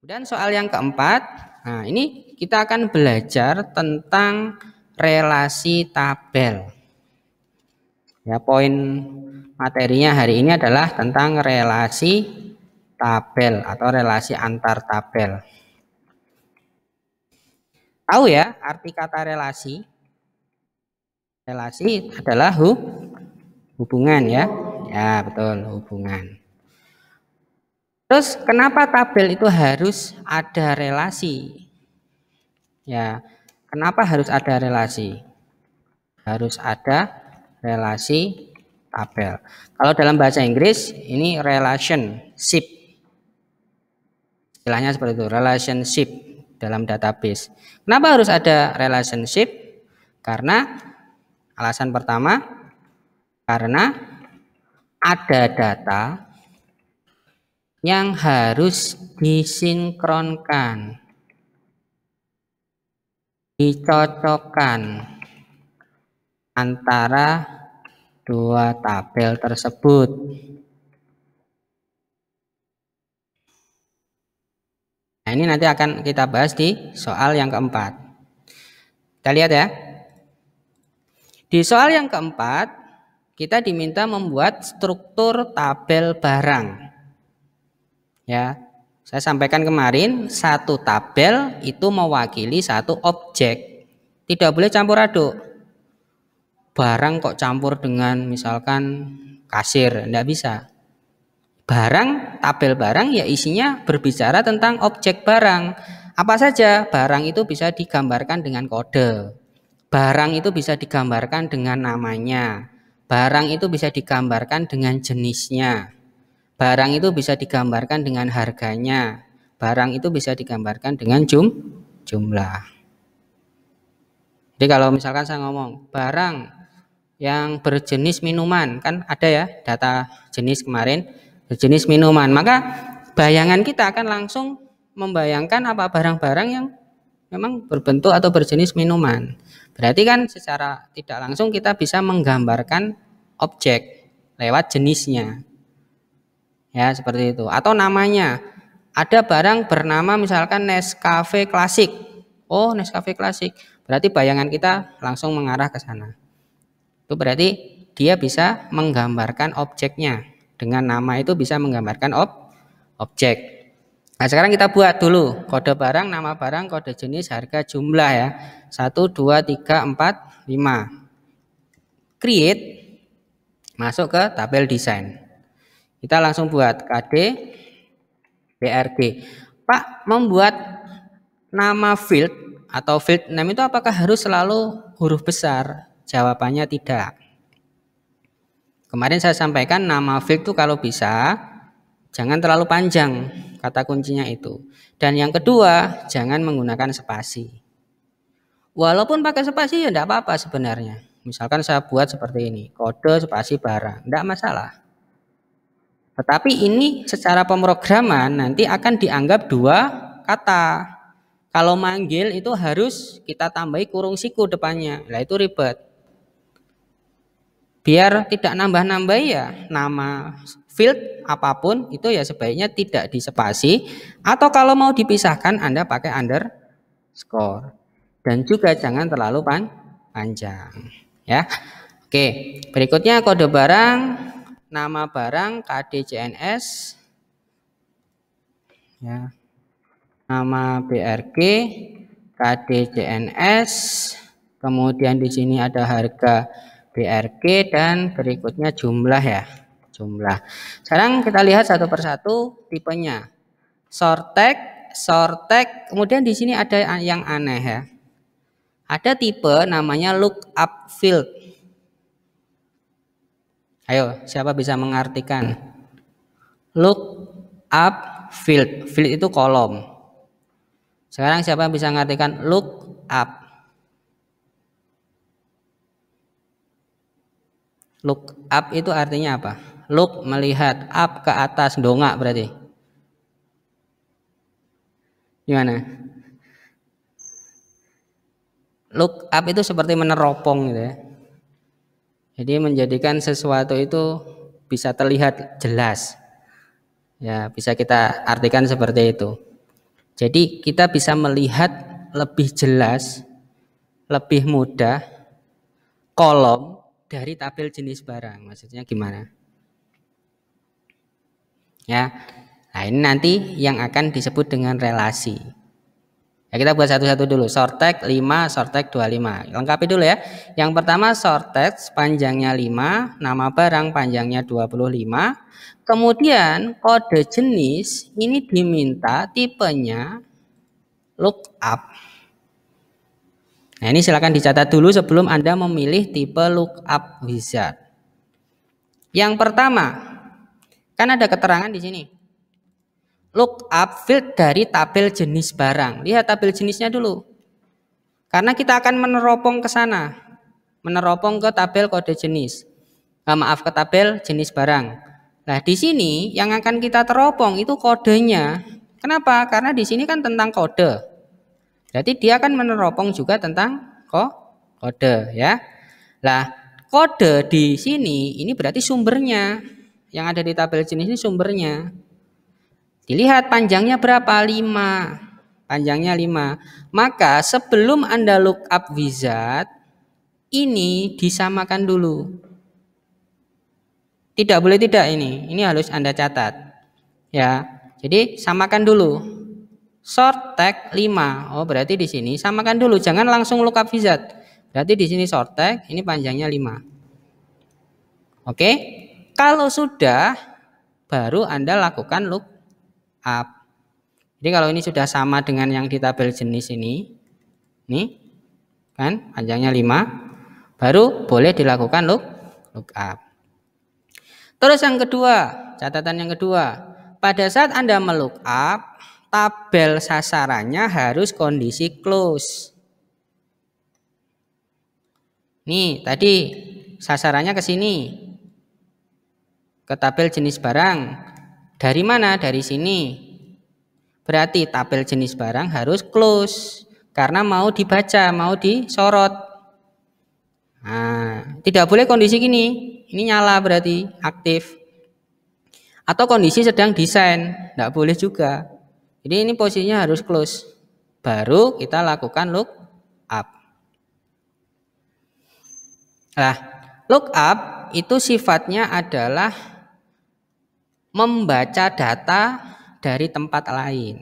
Dan soal yang keempat, nah ini kita akan belajar tentang relasi tabel. Ya, poin materinya hari ini adalah tentang relasi tabel atau relasi antar tabel. Tahu ya arti kata relasi? Relasi adalah hubungan ya. Ya, betul, hubungan. Terus kenapa tabel itu harus ada relasi? Ya, kenapa harus ada relasi? Harus ada relasi tabel. Kalau dalam bahasa Inggris ini relationship. Istilahnya seperti itu, relationship dalam database. Kenapa harus ada relationship? Karena alasan pertama karena ada data yang harus disinkronkan, dicocokkan antara dua tabel tersebut. Nah, ini nanti akan kita bahas di soal yang keempat. Kita lihat ya. Di soal yang keempat, kita diminta membuat struktur tabel barang. Ya, saya sampaikan kemarin satu tabel itu mewakili satu objek. Tidak boleh campur aduk. Barang kok campur dengan misalkan kasir, tidak bisa. Barang, tabel barang ya isinya berbicara tentang objek barang. Apa saja barang itu bisa digambarkan dengan kode. Barang itu bisa digambarkan dengan namanya. Barang itu bisa digambarkan dengan jenisnya. Barang itu bisa digambarkan dengan harganya. Barang itu bisa digambarkan dengan jum jumlah. Jadi kalau misalkan saya ngomong barang yang berjenis minuman, kan ada ya data jenis kemarin berjenis minuman. Maka bayangan kita akan langsung membayangkan apa barang-barang yang memang berbentuk atau berjenis minuman. Berarti kan secara tidak langsung kita bisa menggambarkan objek lewat jenisnya ya seperti itu atau namanya ada barang bernama misalkan Nescafe klasik oh Nescafe klasik berarti bayangan kita langsung mengarah ke sana itu berarti dia bisa menggambarkan objeknya dengan nama itu bisa menggambarkan ob objek nah sekarang kita buat dulu kode barang nama barang kode jenis harga jumlah ya Satu, dua, tiga, empat, lima. create masuk ke tabel desain kita langsung buat KD BRG. Pak, membuat nama field atau field name itu apakah harus selalu huruf besar? Jawabannya tidak. Kemarin saya sampaikan nama field itu kalau bisa jangan terlalu panjang kata kuncinya itu. Dan yang kedua, jangan menggunakan spasi. Walaupun pakai spasi ya tidak apa-apa sebenarnya. Misalkan saya buat seperti ini, kode spasi barang, tidak masalah. Tetapi ini secara pemrograman nanti akan dianggap dua kata. Kalau manggil itu harus kita tambahi kurung siku depannya. Nah itu ribet. Biar tidak nambah-nambah ya nama field apapun itu ya sebaiknya tidak disepasi atau kalau mau dipisahkan Anda pakai underscore. Dan juga jangan terlalu panjang ya. Oke, berikutnya kode barang nama barang KDCNS ya nama BRG KDCNS kemudian di sini ada harga BRG dan berikutnya jumlah ya jumlah sekarang kita lihat satu persatu tipenya sortek sortek kemudian di sini ada yang aneh ya ada tipe namanya look up field Ayo, siapa bisa mengartikan? Look up field. Field itu kolom. Sekarang siapa yang bisa mengartikan look up? Look up itu artinya apa? Look melihat, up ke atas, dongak berarti. Gimana? Look up itu seperti meneropong gitu ya. Jadi menjadikan sesuatu itu bisa terlihat jelas. Ya, bisa kita artikan seperti itu. Jadi kita bisa melihat lebih jelas, lebih mudah kolom dari tabel jenis barang. Maksudnya gimana? Ya. Nah, ini nanti yang akan disebut dengan relasi. Ya, kita buat satu-satu dulu. Sortek 5, sortek 25. Lengkapi dulu ya. Yang pertama sortek panjangnya 5, nama barang panjangnya 25. Kemudian kode jenis ini diminta tipenya lookup. Nah, ini silakan dicatat dulu sebelum Anda memilih tipe lookup wizard. Yang pertama, kan ada keterangan di sini look up field dari tabel jenis barang. Lihat tabel jenisnya dulu. Karena kita akan meneropong ke sana. Meneropong ke tabel kode jenis. Nah, maaf, ke tabel jenis barang. Nah, di sini yang akan kita teropong itu kodenya. Kenapa? Karena di sini kan tentang kode. Berarti dia akan meneropong juga tentang kode, ya. Lah, kode di sini ini berarti sumbernya. Yang ada di tabel jenis ini sumbernya. Dilihat panjangnya berapa? 5. Panjangnya 5. Maka sebelum Anda look up wizard, ini disamakan dulu. Tidak boleh tidak ini. Ini harus Anda catat. Ya. Jadi samakan dulu. Short tag 5. Oh, berarti di sini samakan dulu. Jangan langsung look up wizard. Berarti di sini short tag, ini panjangnya 5. Oke. Kalau sudah baru Anda lakukan look up. Jadi kalau ini sudah sama dengan yang di tabel jenis ini, ini kan panjangnya 5, baru boleh dilakukan look, look up. Terus yang kedua, catatan yang kedua, pada saat Anda meluk up, tabel sasarannya harus kondisi close. Nih, tadi sasarannya ke sini. Ke tabel jenis barang. Dari mana? Dari sini. Berarti tabel jenis barang harus close karena mau dibaca, mau disorot. Nah, tidak boleh kondisi gini. Ini nyala berarti aktif. Atau kondisi sedang desain, tidak boleh juga. Jadi ini posisinya harus close. Baru kita lakukan look up. Nah, look up itu sifatnya adalah membaca data dari tempat lain.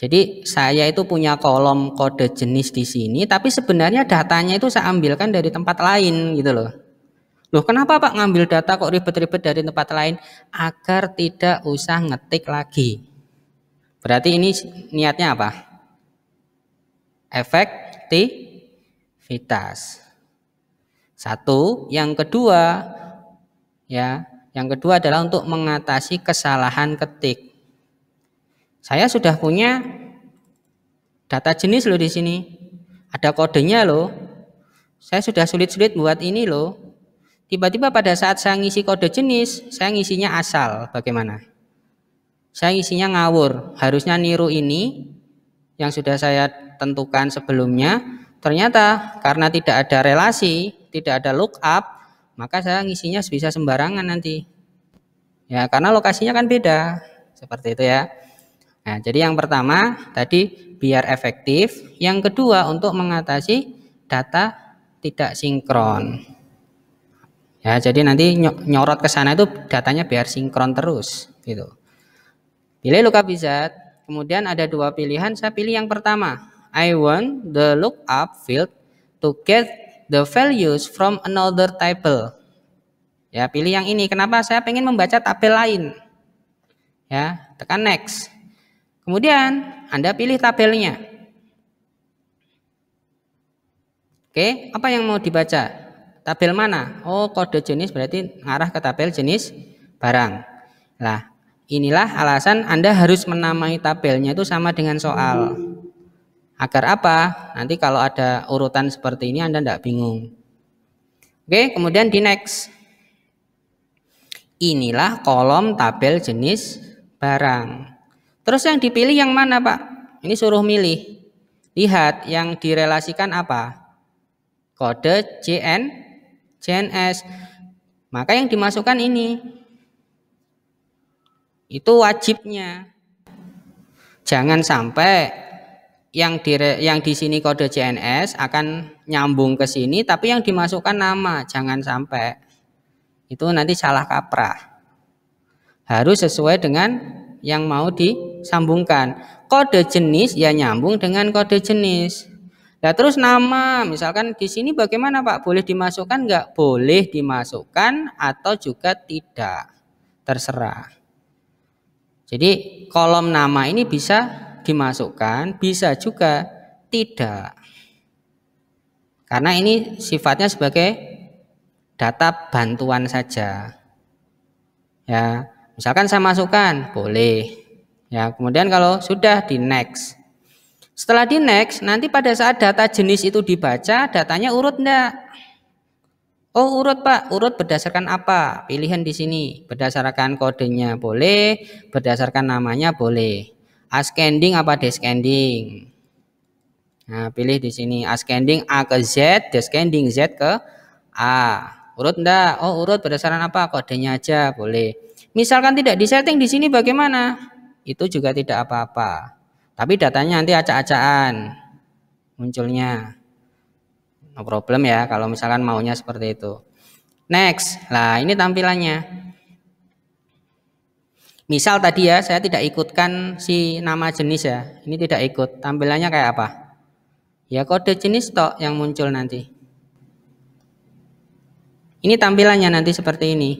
Jadi saya itu punya kolom kode jenis di sini, tapi sebenarnya datanya itu saya ambilkan dari tempat lain gitu loh. Loh kenapa Pak ngambil data kok ribet-ribet dari tempat lain? Agar tidak usah ngetik lagi. Berarti ini niatnya apa? Efektivitas. Satu, yang kedua ya yang kedua adalah untuk mengatasi kesalahan ketik. Saya sudah punya data jenis loh di sini. Ada kodenya loh. Saya sudah sulit-sulit buat ini loh. Tiba-tiba pada saat saya ngisi kode jenis, saya ngisinya asal. Bagaimana? Saya ngisinya ngawur. Harusnya niru ini yang sudah saya tentukan sebelumnya. Ternyata karena tidak ada relasi, tidak ada lookup, maka saya ngisinya bisa sembarangan nanti. Ya, karena lokasinya kan beda. Seperti itu ya. Nah, jadi yang pertama tadi biar efektif, yang kedua untuk mengatasi data tidak sinkron. Ya, jadi nanti nyorot ke sana itu datanya biar sinkron terus gitu. Pilih lookup wizard, kemudian ada dua pilihan, saya pilih yang pertama. I want the lookup field to get the values from another table. Ya, pilih yang ini. Kenapa? Saya ingin membaca tabel lain. Ya, tekan next. Kemudian Anda pilih tabelnya. Oke, apa yang mau dibaca? Tabel mana? Oh, kode jenis berarti ngarah ke tabel jenis barang. Nah, inilah alasan Anda harus menamai tabelnya itu sama dengan soal. Agar apa? Nanti kalau ada urutan seperti ini Anda tidak bingung. Oke, kemudian di next. Inilah kolom tabel jenis barang. Terus yang dipilih yang mana Pak? Ini suruh milih. Lihat yang direlasikan apa? Kode JN, JNS. Maka yang dimasukkan ini. Itu wajibnya. Jangan sampai yang di yang di sini kode CNS akan nyambung ke sini tapi yang dimasukkan nama jangan sampai itu nanti salah kaprah harus sesuai dengan yang mau disambungkan kode jenis ya nyambung dengan kode jenis nah terus nama misalkan di sini bagaimana Pak boleh dimasukkan nggak boleh dimasukkan atau juga tidak terserah jadi kolom nama ini bisa dimasukkan, bisa juga tidak. Karena ini sifatnya sebagai data bantuan saja. Ya, misalkan saya masukkan, boleh. Ya, kemudian kalau sudah di next. Setelah di next, nanti pada saat data jenis itu dibaca, datanya urut enggak? Oh urut pak, urut berdasarkan apa? Pilihan di sini, berdasarkan kodenya boleh, berdasarkan namanya boleh ascending apa descending nah pilih di sini ascending A ke Z descending Z ke A urut enggak? oh urut berdasarkan apa kodenya aja boleh misalkan tidak disetting di sini bagaimana itu juga tidak apa-apa tapi datanya nanti acak-acakan munculnya no problem ya kalau misalkan maunya seperti itu next lah ini tampilannya Misal tadi ya, saya tidak ikutkan si nama jenis ya. Ini tidak ikut. Tampilannya kayak apa? Ya kode jenis tok yang muncul nanti. Ini tampilannya nanti seperti ini.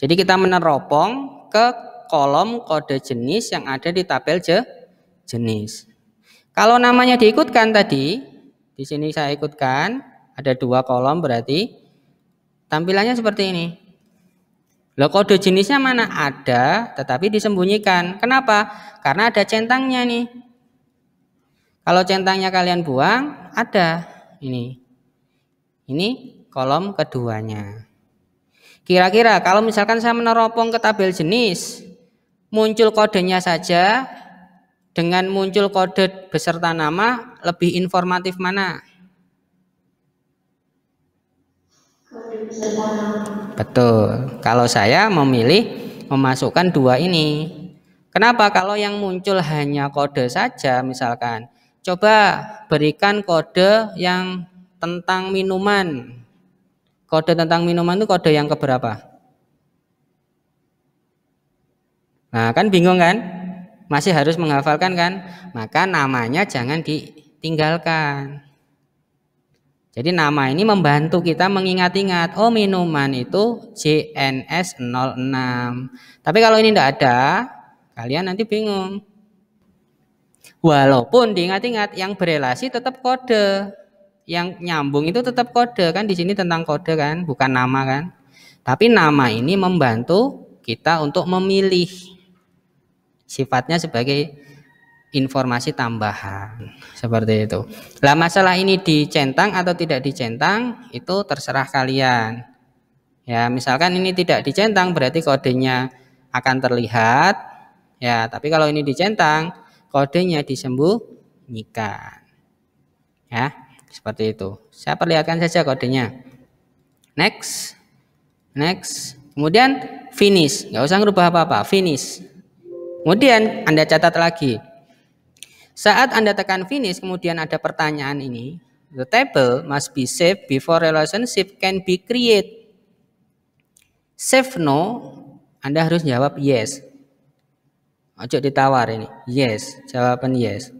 Jadi kita meneropong ke kolom kode jenis yang ada di tabel je, jenis. Kalau namanya diikutkan tadi, di sini saya ikutkan, ada dua kolom berarti tampilannya seperti ini. Loh kode jenisnya mana? Ada, tetapi disembunyikan. Kenapa? Karena ada centangnya nih. Kalau centangnya kalian buang, ada ini. Ini kolom keduanya. Kira-kira kalau misalkan saya meneropong ke tabel jenis, muncul kodenya saja dengan muncul kode beserta nama lebih informatif mana? beserta nama. Betul. Kalau saya memilih memasukkan dua ini. Kenapa? Kalau yang muncul hanya kode saja misalkan. Coba berikan kode yang tentang minuman. Kode tentang minuman itu kode yang keberapa? Nah kan bingung kan? Masih harus menghafalkan kan? Maka namanya jangan ditinggalkan. Jadi nama ini membantu kita mengingat-ingat, oh minuman itu CNS 06 Tapi kalau ini tidak ada, kalian nanti bingung. Walaupun diingat-ingat yang berelasi tetap kode. Yang nyambung itu tetap kode kan di sini tentang kode kan, bukan nama kan. Tapi nama ini membantu kita untuk memilih sifatnya sebagai informasi tambahan seperti itu. Lah masalah ini dicentang atau tidak dicentang itu terserah kalian. Ya, misalkan ini tidak dicentang berarti kodenya akan terlihat. Ya, tapi kalau ini dicentang kodenya disembuh disembunyikan. Ya, seperti itu. Saya perlihatkan saja kodenya. Next. Next. Kemudian finish. Nggak usah ngerubah apa-apa, finish. Kemudian Anda catat lagi. Saat Anda tekan finish, kemudian ada pertanyaan ini. The table must be saved before relationship can be created. Save no, Anda harus jawab yes. Ojo ditawar ini. Yes, jawaban yes.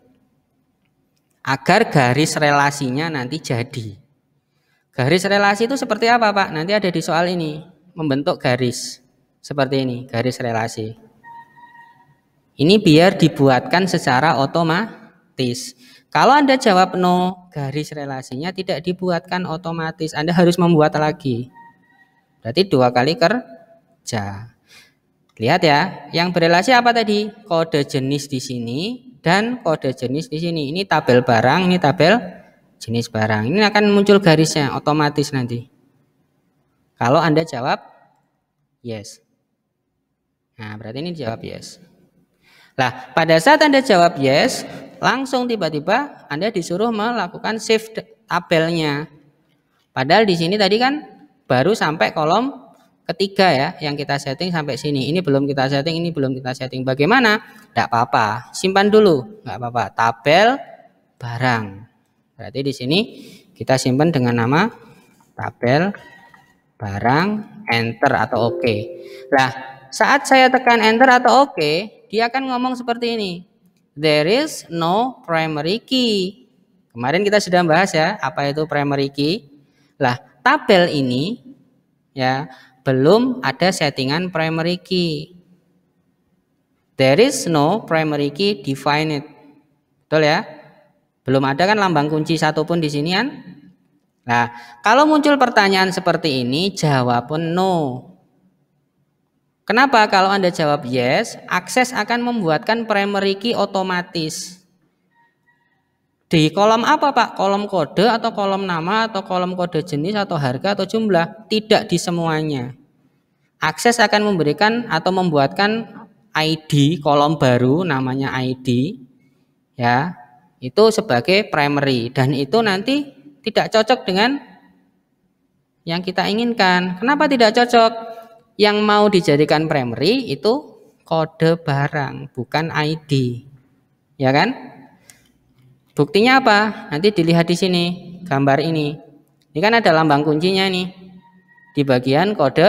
Agar garis relasinya nanti jadi. Garis relasi itu seperti apa Pak? Nanti ada di soal ini. Membentuk garis. Seperti ini, garis relasi. Ini biar dibuatkan secara otomatis. Kalau Anda jawab no, garis relasinya tidak dibuatkan otomatis. Anda harus membuat lagi. Berarti dua kali kerja. Lihat ya, yang berelasi apa tadi? Kode jenis di sini dan kode jenis di sini. Ini tabel barang, ini tabel jenis barang. Ini akan muncul garisnya otomatis nanti. Kalau Anda jawab yes. Nah, berarti ini jawab yes. Nah, pada saat Anda jawab yes, langsung tiba-tiba Anda disuruh melakukan shift tabelnya. Padahal di sini tadi kan baru sampai kolom ketiga ya yang kita setting sampai sini. Ini belum kita setting, ini belum kita setting. Bagaimana? Tidak apa-apa, simpan dulu. Tidak apa-apa, tabel barang. Berarti di sini kita simpan dengan nama tabel barang enter atau oke. Okay. Nah, saat saya tekan enter atau oke, okay, dia akan ngomong seperti ini. There is no primary key. Kemarin kita sudah bahas ya, apa itu primary key. Lah, tabel ini ya belum ada settingan primary key. There is no primary key defined. Betul ya? Belum ada kan lambang kunci satupun di sini kan? Nah, kalau muncul pertanyaan seperti ini, pun no. Kenapa? Kalau Anda jawab yes, akses akan membuatkan primary key otomatis. Di kolom apa Pak? Kolom kode atau kolom nama atau kolom kode jenis atau harga atau jumlah? Tidak di semuanya. Akses akan memberikan atau membuatkan ID kolom baru namanya ID ya itu sebagai primary dan itu nanti tidak cocok dengan yang kita inginkan. Kenapa tidak cocok? yang mau dijadikan primary itu kode barang, bukan ID. Ya kan? Buktinya apa? Nanti dilihat di sini, gambar ini. Ini kan ada lambang kuncinya nih. Di bagian kode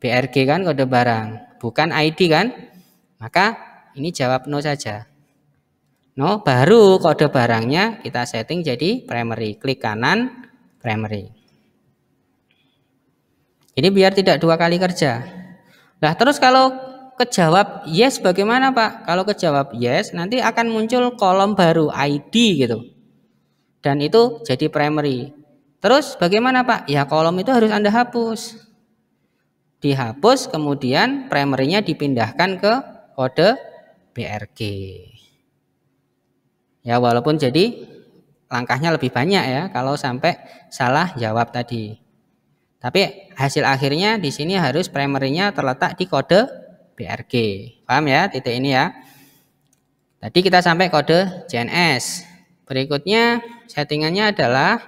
BRG kan, kode barang. Bukan ID kan? Maka ini jawab no saja. No, baru kode barangnya kita setting jadi primary. Klik kanan, primary. Ini biar tidak dua kali kerja. Nah, terus kalau kejawab yes bagaimana Pak? Kalau kejawab yes nanti akan muncul kolom baru ID gitu. Dan itu jadi primary. Terus bagaimana Pak? Ya kolom itu harus Anda hapus. Dihapus kemudian primernya dipindahkan ke kode BRG. Ya walaupun jadi langkahnya lebih banyak ya kalau sampai salah jawab tadi. Tapi hasil akhirnya di sini harus primernya terletak di kode BRG. Paham ya titik ini ya? Tadi kita sampai kode CNS. Berikutnya settingannya adalah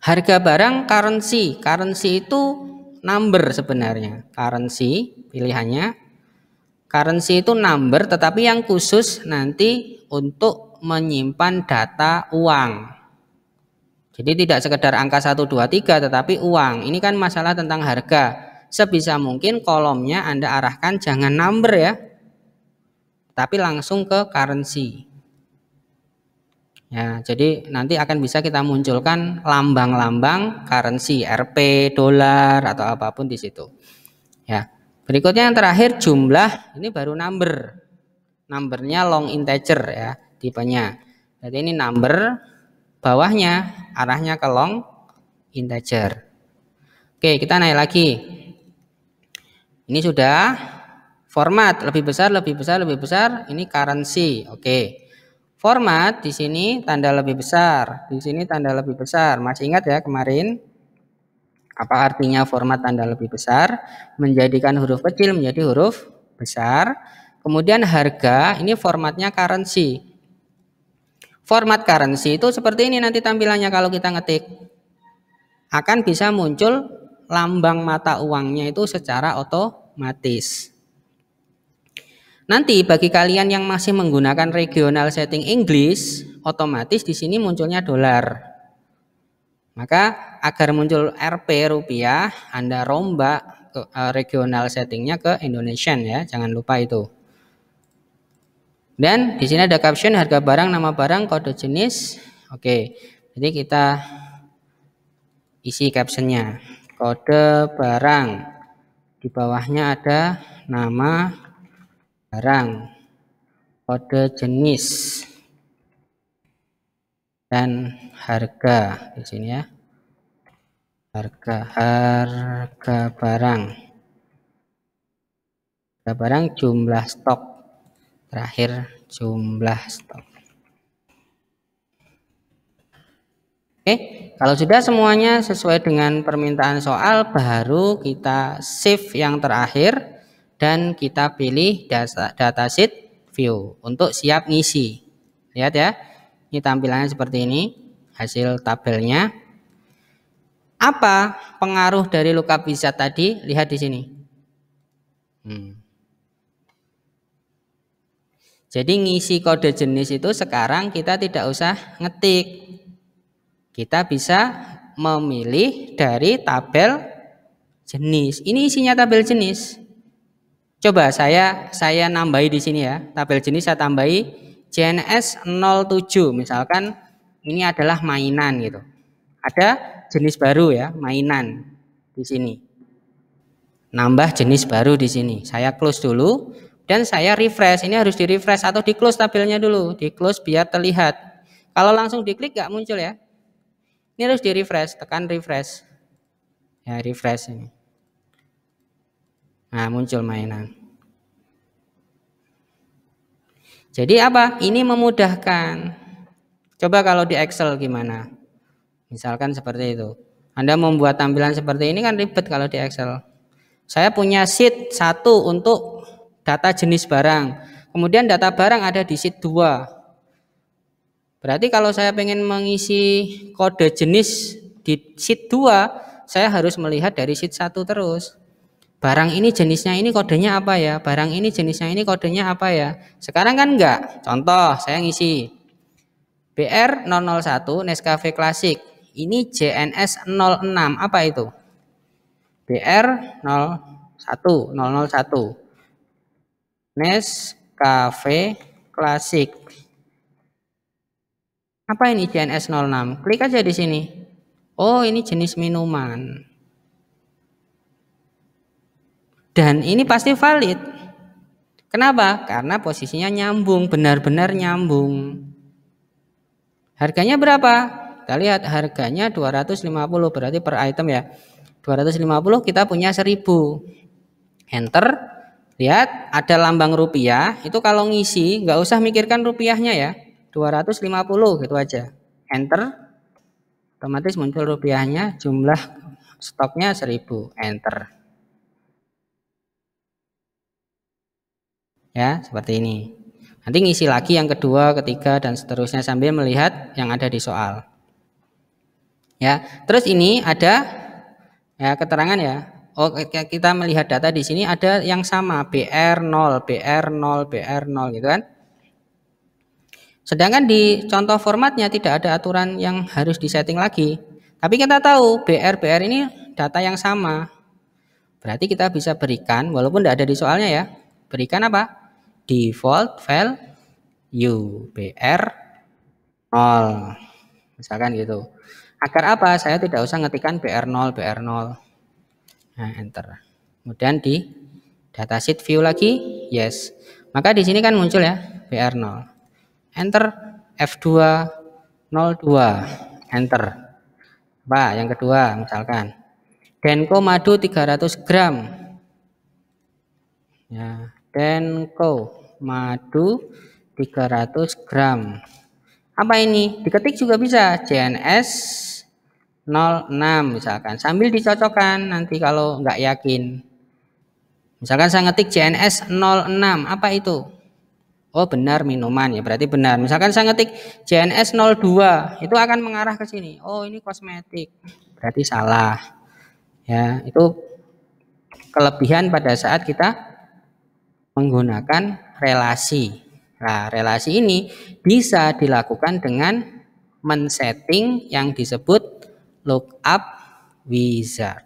harga barang currency. Currency itu number sebenarnya. Currency pilihannya. Currency itu number tetapi yang khusus nanti untuk menyimpan data uang. Jadi tidak sekedar angka 1, 2, 3 tetapi uang. Ini kan masalah tentang harga. Sebisa mungkin kolomnya Anda arahkan jangan number ya. Tapi langsung ke currency. Ya, jadi nanti akan bisa kita munculkan lambang-lambang currency RP, dolar atau apapun di situ. Ya. Berikutnya yang terakhir jumlah, ini baru number. Numbernya long integer ya, tipenya. Jadi ini number bawahnya arahnya ke long integer. Oke, kita naik lagi. Ini sudah format lebih besar, lebih besar, lebih besar. Ini currency. Oke. Format di sini tanda lebih besar, di sini tanda lebih besar. Masih ingat ya kemarin? Apa artinya format tanda lebih besar? Menjadikan huruf kecil menjadi huruf besar. Kemudian harga, ini formatnya currency. Format currency itu seperti ini nanti tampilannya kalau kita ngetik. Akan bisa muncul lambang mata uangnya itu secara otomatis. Nanti bagi kalian yang masih menggunakan regional setting English, otomatis di sini munculnya dolar. Maka agar muncul RP rupiah, Anda rombak eh, regional settingnya ke Indonesian ya, jangan lupa itu. Dan di sini ada caption harga barang, nama barang, kode jenis. Oke, jadi kita isi captionnya. Kode barang. Di bawahnya ada nama barang, kode jenis, dan harga. Di sini ya. Harga harga barang. Harga barang jumlah stok terakhir jumlah stok. Oke, kalau sudah semuanya sesuai dengan permintaan soal, baru kita save yang terakhir dan kita pilih data, data sheet view untuk siap ngisi. Lihat ya, ini tampilannya seperti ini, hasil tabelnya. Apa pengaruh dari luka bisa tadi? Lihat di sini. Hmm. Jadi ngisi kode jenis itu sekarang kita tidak usah ngetik. Kita bisa memilih dari tabel jenis. Ini isinya tabel jenis. Coba saya saya nambahi di sini ya. Tabel jenis saya tambahi JNS 07 misalkan ini adalah mainan gitu. Ada jenis baru ya, mainan di sini. Nambah jenis baru di sini. Saya close dulu dan saya refresh. Ini harus di refresh atau di close tabelnya dulu, di close biar terlihat. Kalau langsung diklik nggak muncul ya. Ini harus di refresh, tekan refresh. Ya, refresh ini. Nah, muncul mainan. Jadi apa? Ini memudahkan. Coba kalau di Excel gimana? Misalkan seperti itu. Anda membuat tampilan seperti ini kan ribet kalau di Excel. Saya punya sheet satu untuk data jenis barang. Kemudian data barang ada di sheet 2. Berarti kalau saya ingin mengisi kode jenis di sheet 2, saya harus melihat dari sheet 1 terus. Barang ini jenisnya ini kodenya apa ya? Barang ini jenisnya ini kodenya apa ya? Sekarang kan enggak. Contoh, saya ngisi BR 001 Nescafe Classic. Ini JNS 06 apa itu? BR 001. Nescafe Classic. Apa ini JNS 06? Klik aja di sini. Oh, ini jenis minuman. Dan ini pasti valid. Kenapa? Karena posisinya nyambung, benar-benar nyambung. Harganya berapa? Kita lihat harganya 250 berarti per item ya. 250 kita punya 1000. Enter Lihat, ada lambang rupiah. Itu kalau ngisi, nggak usah mikirkan rupiahnya ya. 250 gitu aja. Enter. Otomatis muncul rupiahnya, jumlah stoknya 1000. Enter. Ya, seperti ini. Nanti ngisi lagi yang kedua, ketiga, dan seterusnya sambil melihat yang ada di soal. Ya, terus ini ada ya, keterangan ya Oh, oke, kita melihat data di sini ada yang sama BR0, BR0, BR0 gitu kan. Sedangkan di contoh formatnya tidak ada aturan yang harus disetting lagi. Tapi kita tahu BR BR ini data yang sama. Berarti kita bisa berikan walaupun tidak ada di soalnya ya. Berikan apa? Default value BR 0. Misalkan gitu. Agar apa? Saya tidak usah ngetikkan BR0 BR0. Nah, enter. Kemudian di datasheet view lagi, yes. Maka di sini kan muncul ya BR0. Enter F2 02. Enter. Apa? Yang kedua misalkan Denko madu 300 gram. Ya, Denko madu 300 gram. Apa ini? Diketik juga bisa, JNS 06 misalkan sambil dicocokkan nanti kalau nggak yakin misalkan saya ngetik JNS 06 apa itu oh benar minuman ya berarti benar misalkan saya ngetik JNS 02 itu akan mengarah ke sini oh ini kosmetik berarti salah ya itu kelebihan pada saat kita menggunakan relasi nah relasi ini bisa dilakukan dengan men-setting yang disebut look up wizard